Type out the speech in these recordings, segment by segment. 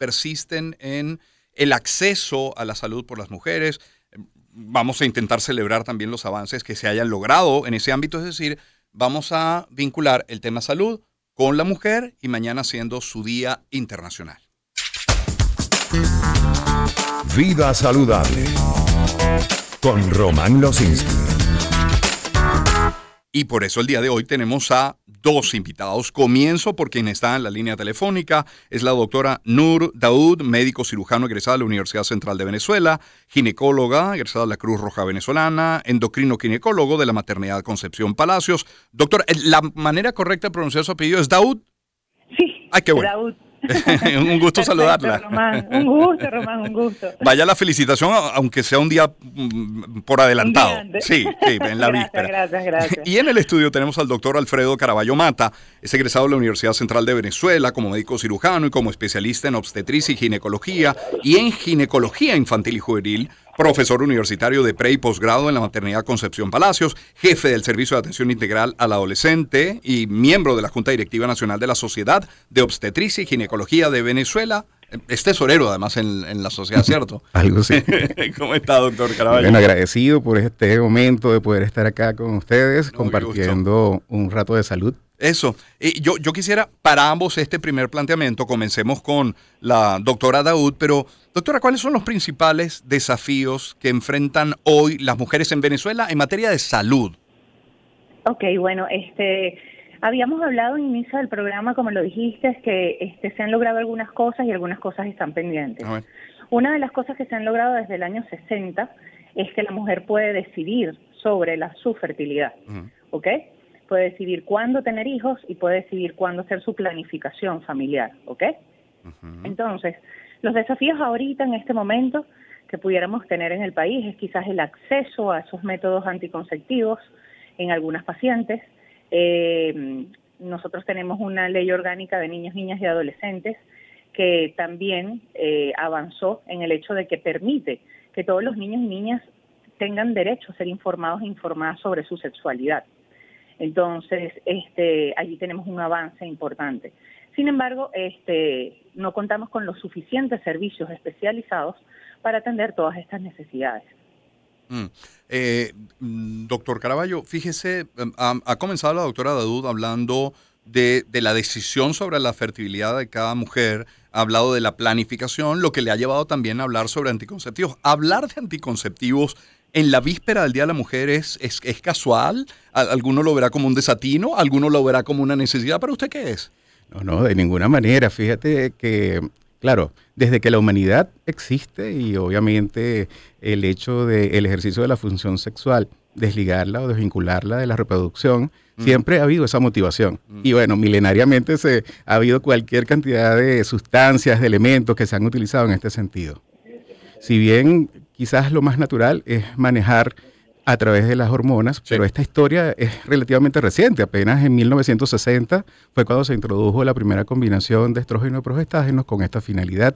persisten en el acceso a la salud por las mujeres. Vamos a intentar celebrar también los avances que se hayan logrado en ese ámbito, es decir, vamos a vincular el tema salud con la mujer y mañana siendo su Día Internacional. Vida saludable con Román Losinski. Y por eso el día de hoy tenemos a dos invitados. Comienzo por quien está en la línea telefónica. Es la doctora Nur Daud, médico cirujano egresada de la Universidad Central de Venezuela, ginecóloga egresada de la Cruz Roja Venezolana, endocrino ginecólogo de la Maternidad Concepción Palacios. Doctor, eh, ¿la manera correcta de pronunciar su apellido es Daud? Sí. hay qué bueno. un gusto saludarla. Un gusto, Román, un gusto. Vaya la felicitación, aunque sea un día mm, por adelantado. sí, en la vista. Gracias, gracias. Y en el estudio tenemos al doctor Alfredo Caraballo Mata, es egresado de la Universidad Central de Venezuela como médico cirujano y como especialista en obstetricia y ginecología y en ginecología infantil y juvenil profesor universitario de pre y posgrado en la Maternidad Concepción Palacios, jefe del Servicio de Atención Integral al Adolescente y miembro de la Junta Directiva Nacional de la Sociedad de Obstetricia y Ginecología de Venezuela. Es tesorero además en, la sociedad, ¿cierto? Algo sí. ¿Cómo está, doctor Caraballo? bien, agradecido por este momento de poder estar acá con ustedes, compartiendo un rato de salud eso. yo, yo quisiera para ambos este primer planteamiento. Comencemos con la doctora Daud, pero doctora, ¿cuáles son los principales desafíos que enfrentan hoy las mujeres en Venezuela en materia de salud? Ok, bueno, este, habíamos hablado en inicio del programa, como lo dijiste, es que este, se han logrado algunas cosas y algunas cosas están pendientes. Una de las cosas que se han logrado desde el año 60 es que la mujer puede decidir sobre la, su fertilidad, ¿ok? puede decidir cuándo tener hijos y puede decidir cuándo hacer su planificación familiar, ¿ok? Entonces, los desafíos ahorita en este momento que pudiéramos tener en el país es quizás el acceso a esos métodos anticonceptivos en algunas pacientes. Eh, nosotros tenemos una ley orgánica de niños, niñas y adolescentes que también eh, avanzó en el hecho de que permite que todos los niños y niñas tengan derecho a ser informados e informadas sobre su sexualidad. Entonces, este, allí tenemos un avance importante. Sin embargo, este, no contamos con los suficientes servicios especializados para atender todas estas necesidades. Mm. Eh, mm, doctor Caraballo, fíjese, em, ha, comenzado la doctora Dadud hablando de, la decisión sobre la fertilidad de cada mujer, ha hablado de la planificación, lo que le ha llevado también a hablar sobre anticonceptivos. Hablar de anticonceptivos en la víspera del Día de la Mujer es, es casual, alguno lo verá como un desatino, alguno lo verá como una necesidad, ¿Para ¿usted qué es? No, no, de ninguna manera. Fíjate que, claro, desde que la humanidad existe y obviamente el hecho del ejercicio de la función sexual, desligarla o desvincularla de la reproducción, mm. siempre ha habido esa motivación. Mm. Y bueno, milenariamente se, ha habido cualquier cantidad de sustancias, de elementos que se han utilizado en este sentido. Si bien quizás lo más natural es manejar a través de las hormonas, pero esta historia es relativamente reciente, apenas en 1960 fue cuando se introdujo la primera combinación de estrógeno y progestágenos con esta finalidad.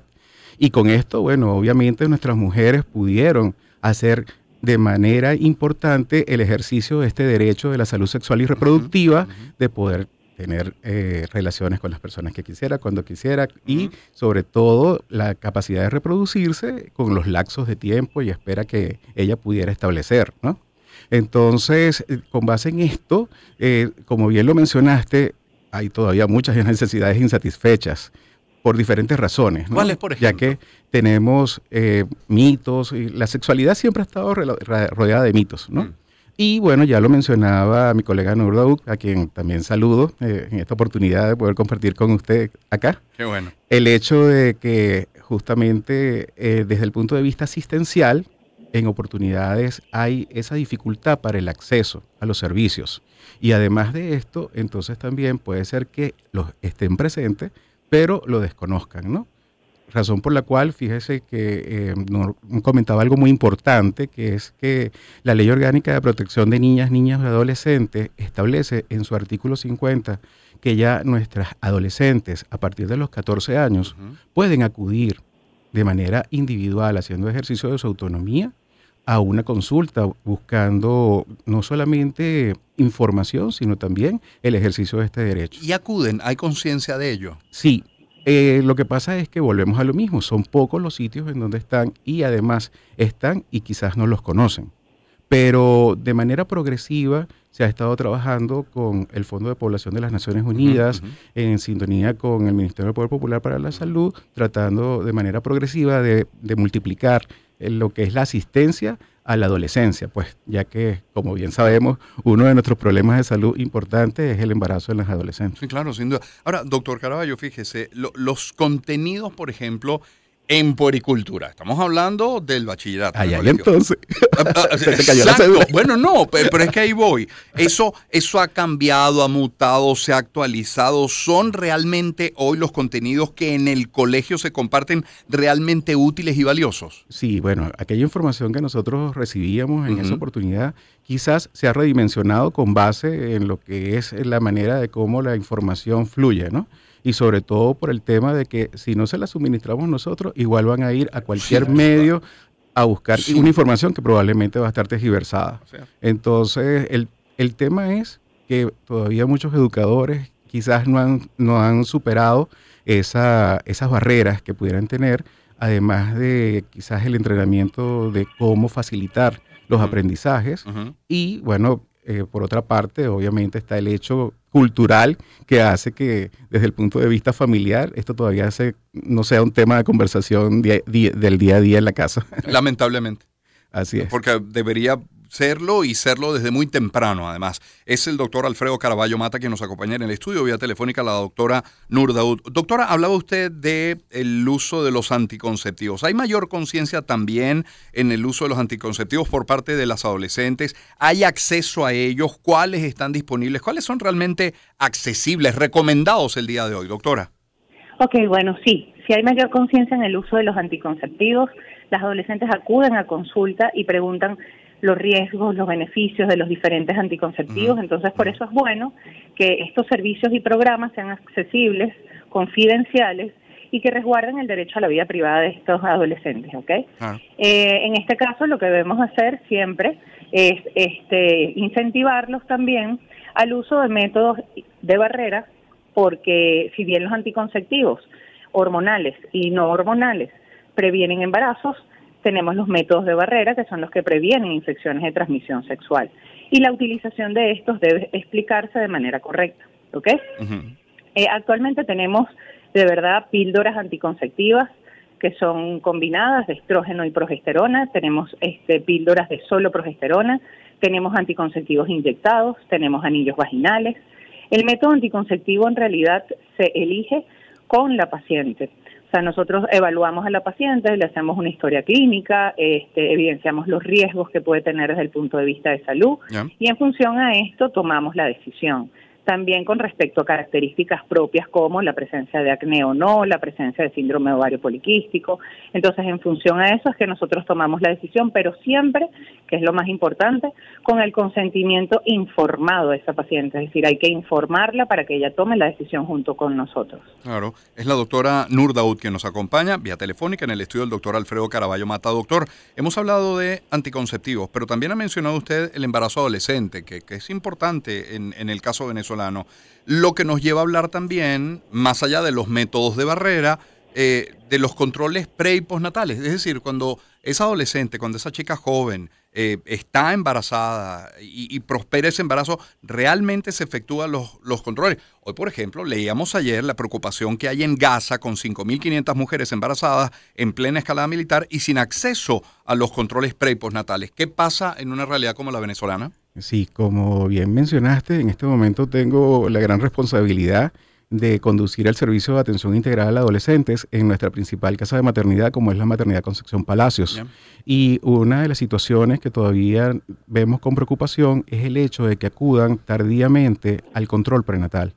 Y con esto, bueno, obviamente nuestras mujeres pudieron hacer de manera importante el ejercicio de este derecho de la salud sexual y reproductiva, de poder tener eh, relaciones con las personas que quisiera, cuando quisiera y sobre todo la capacidad de reproducirse con los laxos de tiempo y espera que ella pudiera establecer, ¿no? Entonces, eh, con base en esto, eh, como bien lo mencionaste, hay todavía muchas necesidades insatisfechas por diferentes razones. ¿no? ¿Cuáles, por Ya que tenemos mitos, y la sexualidad siempre ha estado rodeada de mitos, ¿no? Mm. Y bueno, ya lo mencionaba mi colega Nurdauk, a quien también saludo eh, en esta oportunidad de poder compartir con usted acá. Qué bueno. El hecho de que justamente eh, desde el punto de vista asistencial, en oportunidades hay esa dificultad para el acceso a los servicios. Y además de esto, entonces también puede ser que los estén presentes, pero lo desconozcan, ¿no? razón por la cual, fíjese que eh, comentaba algo muy importante, que es que la Ley Orgánica de Protección de Niñas, Niñas y Adolescentes establece en su artículo 50 que ya nuestras adolescentes a partir de los 14 años pueden acudir de manera individual, haciendo ejercicio de su autonomía, a una consulta buscando no solamente información, sino también el ejercicio de este derecho. ¿Y acuden? ¿Hay conciencia de ello? Sí, eh, lo que pasa es que volvemos a lo mismo, son pocos los sitios en donde están y además están y quizás no los conocen. Pero de manera progresiva se ha estado trabajando con el Fondo de Población de las Naciones Unidas, en sintonía con el Ministerio del Poder Popular para la Salud, tratando de manera progresiva de, multiplicar eh, lo que es la asistencia a la adolescencia, pues ya que, como bien sabemos, uno de nuestros problemas de salud importantes es el embarazo en las adolescentes. Sí, claro, sin duda. Ahora, doctor Caraballo, fíjese, los contenidos, por ejemplo, en poricultura. Estamos hablando del bachillerato. entonces. Ah, ah, bueno, no, pero, es que ahí voy. Eso, eso ha cambiado, ha mutado, se ha actualizado. ¿Son realmente hoy los contenidos que en el colegio se comparten realmente útiles y valiosos? Sí, bueno, aquella información que nosotros recibíamos en esa oportunidad quizás se ha redimensionado con base en lo que es la manera de cómo la información fluye, ¿no? y sobre todo por el tema de que si no se la suministramos nosotros, igual van a ir a cualquier medio a buscar una información que probablemente va a estar tergiversada. Entonces, el, el, tema es que todavía muchos educadores quizás no han, no han superado esa, esas barreras que pudieran tener, además de quizás el entrenamiento de cómo facilitar los aprendizajes. Y bueno, eh, por otra parte, obviamente está el hecho cultural que hace que desde el punto de vista familiar esto todavía no sea un tema de conversación del día a día en la casa. Lamentablemente. Así es. Porque debería serlo y serlo desde muy temprano, además. Es el doctor Alfredo Caraballo Mata quien nos acompaña en el estudio, vía telefónica la doctora Nurdaud. Doctora, hablaba usted del uso de los anticonceptivos. ¿Hay mayor conciencia también en el uso de los anticonceptivos por parte de las adolescentes? ¿Hay acceso a ellos? ¿Cuáles están disponibles? ¿Cuáles son realmente accesibles, recomendados el día de hoy, doctora? Ok, bueno, sí, si hay mayor conciencia en el uso de los anticonceptivos, las adolescentes acuden a consulta y preguntan los riesgos, los beneficios de los diferentes anticonceptivos. Entonces, por eso es bueno que estos servicios y programas sean accesibles, confidenciales y que resguarden el derecho a la vida privada de estos adolescentes, ah. eh, en este caso, lo que debemos hacer siempre es este, incentivarlos también al uso de métodos de barrera, porque si bien los anticonceptivos hormonales y no hormonales previenen embarazos, tenemos los métodos de barrera, que son los que previenen infecciones de transmisión sexual. Y la utilización de estos debe explicarse de manera correcta. ¿Ok? Eh, actualmente tenemos de verdad píldoras anticonceptivas que son combinadas de estrógeno y progesterona, tenemos este, píldoras de solo progesterona, tenemos anticonceptivos inyectados, tenemos anillos vaginales. El método anticonceptivo en realidad se elige con la paciente nosotros evaluamos a la paciente, le hacemos una historia clínica, este, evidenciamos los riesgos que puede tener desde el punto de vista de salud y en función a esto tomamos la decisión. También con respecto a características propias como la presencia de acné o no, la presencia de síndrome ovario poliquístico. Entonces, en función a eso es que nosotros tomamos la decisión, pero siempre, que es lo más importante, con el consentimiento informado de esa paciente. Es decir, hay que informarla para que ella tome la decisión junto con nosotros. Claro, es la doctora Nur Daud quien nos acompaña vía telefónica en el estudio del doctor Alfredo Caraballo Mata. Doctor, hemos hablado de anticonceptivos, pero también ha mencionado usted el embarazo adolescente, que, es importante en, el caso de Venezuela lo que nos lleva a hablar también, más allá de los métodos de barrera, eh, de los controles pre y postnatales. Es decir, cuando esa adolescente, cuando esa chica joven eh, está embarazada y, prospera ese embarazo, realmente se efectúan los, los, controles. Hoy, por ejemplo, leíamos ayer la preocupación que hay en Gaza con 5.500 mujeres embarazadas en plena escalada militar y sin acceso a los controles pre y postnatales. ¿Qué pasa en una realidad como la venezolana? Sí, como bien mencionaste, en este momento tengo la gran responsabilidad de conducir el servicio de atención integral a adolescentes en nuestra principal casa de maternidad, como es la maternidad Concepción Palacios. Y una de las situaciones que todavía vemos con preocupación es el hecho de que acudan tardíamente al control prenatal.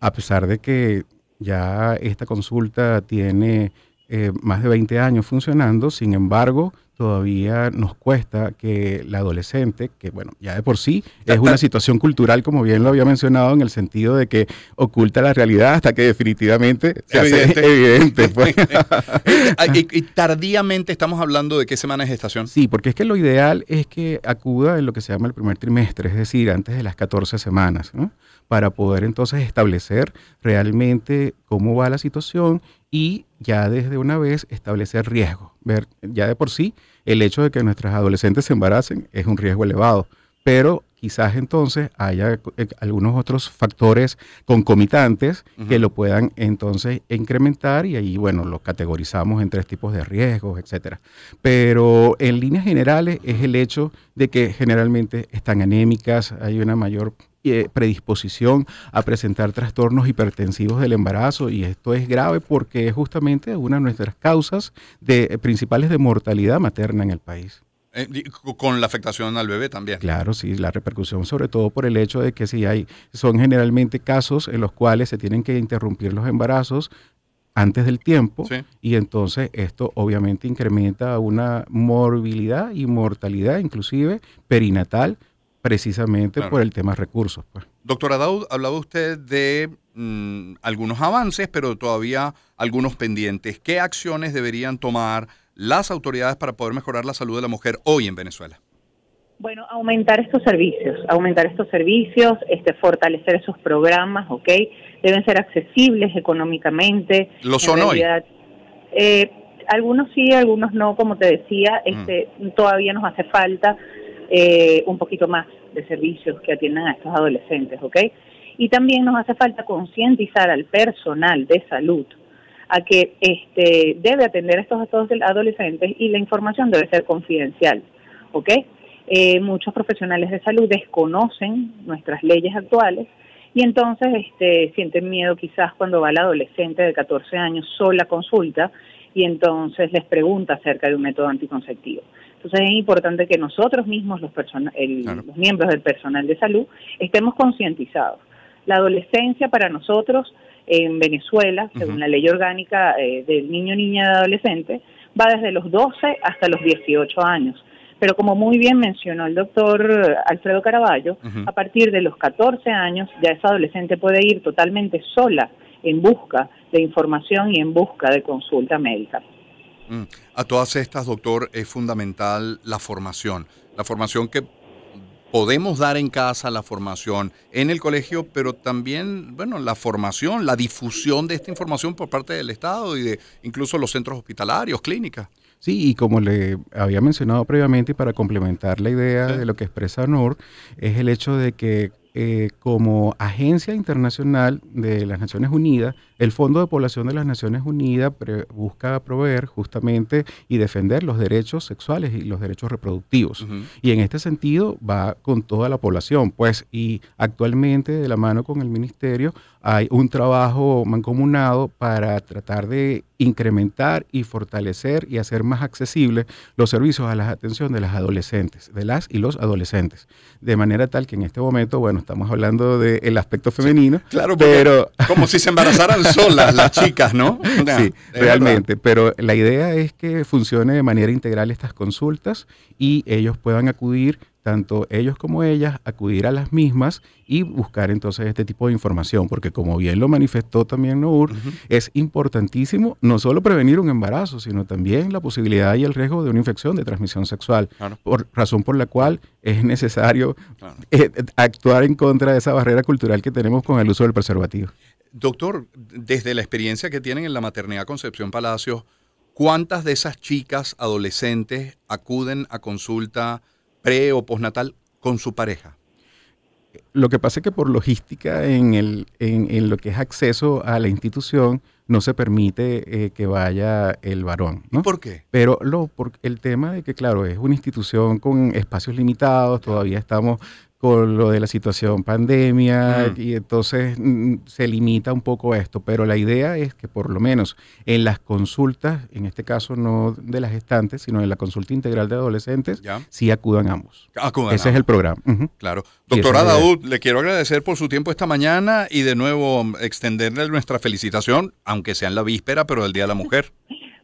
A pesar de que ya esta consulta tiene eh, más de 20 años funcionando, sin embargo, todavía nos cuesta que la adolescente, que bueno, ya de por sí es una situación cultural, como bien lo había mencionado, en el sentido de que oculta la realidad hasta que definitivamente se hace evidente. Pues. y, tardíamente estamos hablando de qué semana es estación. Sí, porque es que lo ideal es que acuda en lo que se llama el primer trimestre, es decir, antes de las 14 semanas, para poder entonces establecer realmente cómo va la situación y ya desde una vez establecer riesgo, Ver, ya de por sí, el hecho de que nuestras adolescentes se embaracen es un riesgo elevado, pero quizás entonces haya eh, algunos otros factores concomitantes que lo puedan entonces incrementar y ahí, bueno, lo categorizamos en tres tipos de riesgos, etcétera. Pero en líneas generales es el hecho de que generalmente están anémicas, hay una mayor eh, predisposición a presentar trastornos hipertensivos del embarazo y esto es grave porque es justamente una de nuestras causas de, eh, principales de mortalidad materna en el país. Eh, con la afectación al bebé también. Claro, sí, la repercusión, sobre todo por el hecho de que si hay, son generalmente casos en los cuales se tienen que interrumpir los embarazos antes del tiempo y entonces esto obviamente incrementa una morbilidad y mortalidad inclusive perinatal precisamente por el tema recursos. Pues. Doctora Daud, hablaba usted de mm, algunos avances, pero todavía algunos pendientes. ¿Qué acciones deberían tomar las autoridades para poder mejorar la salud de la mujer hoy en Venezuela? Bueno, aumentar estos servicios, aumentar estos servicios, este, fortalecer esos programas, ¿ok? Deben ser accesibles económicamente. ¿Lo son hoy? Eh, algunos sí, algunos no, como te decía, mm. este, todavía nos hace falta eh, un poquito más de servicios que atiendan a estos adolescentes, ¿ok? Y también nos hace falta concientizar al personal de salud a que este, debe atender a estos, adolescentes y la información debe ser confidencial, eh, muchos profesionales de salud desconocen nuestras leyes actuales y entonces este, sienten miedo quizás cuando va la adolescente de 14 años sola a consulta y entonces les pregunta acerca de un método anticonceptivo. Entonces es importante que nosotros mismos, los, los miembros del personal de salud, estemos concientizados. La adolescencia para nosotros en Venezuela, según la ley orgánica eh, del niño, niña y adolescente, va desde los 12 hasta los 18 años. Pero como muy bien mencionó el doctor eh, Alfredo Caraballo, a partir de los 14 años ya esa adolescente puede ir totalmente sola en busca de información y en busca de consulta médica. Mm. A todas estas, doctor, es fundamental la formación, la formación que podemos dar en casa, la formación en el colegio, pero también, bueno, la formación, la difusión de esta información por parte del Estado y de incluso los centros hospitalarios, clínicas. Sí, y como le había mencionado previamente, para complementar la idea de lo que expresa NUR, es el hecho de que eh, como agencia internacional de las Naciones Unidas el Fondo de Población de las Naciones Unidas busca proveer justamente y defender los derechos sexuales y los derechos reproductivos. Y en este sentido va con toda la población, pues, y actualmente de la mano con el Ministerio hay un trabajo mancomunado para tratar de incrementar y fortalecer y hacer más accesibles los servicios a la atención de las adolescentes, de las y los adolescentes. De manera tal que en este momento, bueno, estamos hablando del aspecto femenino. claro, pero como si se embarazaran Son las chicas, ¿no? sí, realmente. Pero la idea es que funcione de manera integral estas consultas y ellos puedan acudir, tanto ellos como ellas, acudir a las mismas y buscar entonces este tipo de información, porque como bien lo manifestó también Nour, es importantísimo no solo prevenir un embarazo, sino también la posibilidad y el riesgo de una infección de transmisión sexual, por razón por la cual es necesario eh, actuar en contra de esa barrera cultural que tenemos con el uso del preservativo. Doctor, desde la experiencia que tienen en la maternidad Concepción Palacios, ¿cuántas de esas chicas adolescentes acuden a consulta pre o postnatal con su pareja? Lo que pasa es que por logística en, lo que es acceso a la institución no se permite eh, que vaya el varón. ¿no? ¿Por qué? Pero lo, por el tema de que, claro, es una institución con espacios limitados, todavía estamos con lo de la situación pandemia mm. y entonces mm, se limita un poco a esto, pero la idea es que por lo menos en las consultas, en este caso no de las gestantes, sino en la consulta integral de adolescentes, sí acudan ambos. Ese es el programa. Claro. Doctora Daud, le quiero agradecer por su tiempo esta mañana y de nuevo mm, extenderle nuestra felicitación, aunque sea en la víspera, pero del Día de la Mujer.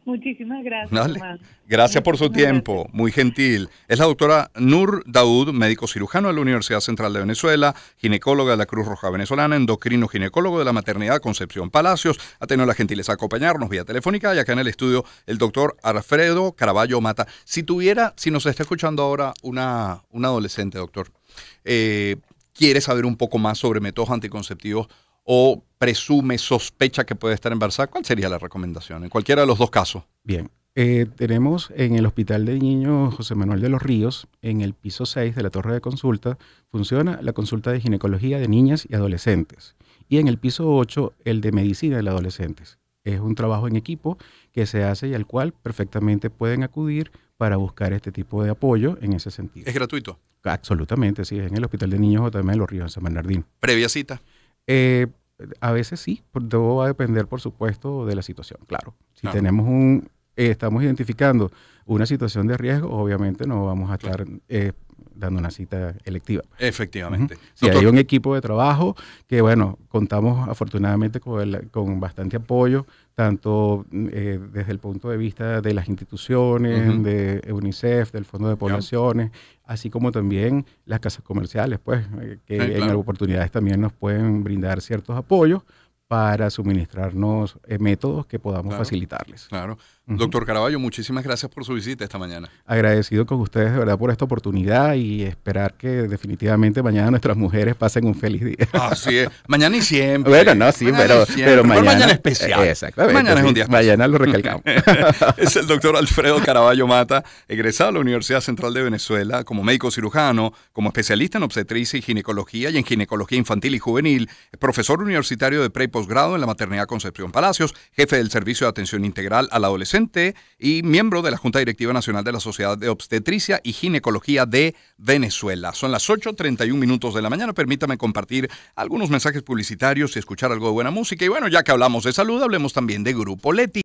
Muchísimas gracias. gracias por su tiempo, muy gentil. Es la doctora Nur Daud, médico cirujano de la Universidad Central de Venezuela, ginecóloga de la Cruz Roja Venezolana, endocrino ginecólogo de la maternidad Concepción Palacios. Ha tenido la gentileza de acompañarnos vía telefónica y acá en el estudio el doctor Alfredo Caraballo Mata. Si tuviera, si nos está escuchando ahora una, una adolescente, doctor, eh, quiere saber un poco más sobre métodos anticonceptivos o presume, sospecha que puede estar embarazada, ¿cuál sería la recomendación en cualquiera de los dos casos? Bien, eh, tenemos en el Hospital de Niños José Manuel de los Ríos, en el piso 6 de la torre de consulta, funciona la consulta de ginecología de niñas y adolescentes. Y en el piso 8, el de medicina de los adolescentes. Es un trabajo en equipo que se hace y al cual perfectamente pueden acudir para buscar este tipo de apoyo en ese sentido. ¿Es gratuito? Absolutamente, sí, en el Hospital de Niños José Manuel de los Ríos, en San Bernardín. ¿Previa cita? Eh, a veces sí, todo va a depender, por supuesto, de la situación, claro. Si tenemos un, eh, estamos identificando una situación de riesgo, obviamente no vamos a estar eh, dando una cita electiva. Efectivamente. Y hay un equipo de trabajo que, bueno, contamos afortunadamente con, con bastante apoyo, tanto mm, eh, desde el punto de vista de las instituciones, de UNICEF, del Fondo de Poblaciones, así como también las casas comerciales, pues, eh, que en algunas oportunidades también nos pueden brindar ciertos apoyos para suministrarnos eh, métodos que podamos facilitarles. Claro. Doctor Caraballo, muchísimas gracias por su visita esta mañana. Agradecido con ustedes de verdad por esta oportunidad y esperar que definitivamente mañana nuestras mujeres pasen un feliz día. Así es. Mañana y siempre. Bueno, no, sí, pero, pero mañana, especial. Mañana es un día especial. Mañana lo recalcamos. es el doctor Alfredo Caraballo Mata, egresado a la Universidad Central de Venezuela como médico cirujano, como especialista en obstetricia y ginecología y en ginecología infantil y juvenil, profesor universitario de pre y posgrado en la Maternidad Concepción Palacios, jefe del Servicio de Atención Integral a la y miembro de la Junta Directiva Nacional de la Sociedad de Obstetricia y Ginecología de Venezuela. Son las 8.31 minutos de la mañana. Permítame compartir algunos mensajes publicitarios y escuchar algo de buena música. Y bueno, ya que hablamos de salud, hablemos también de Grupo Leti.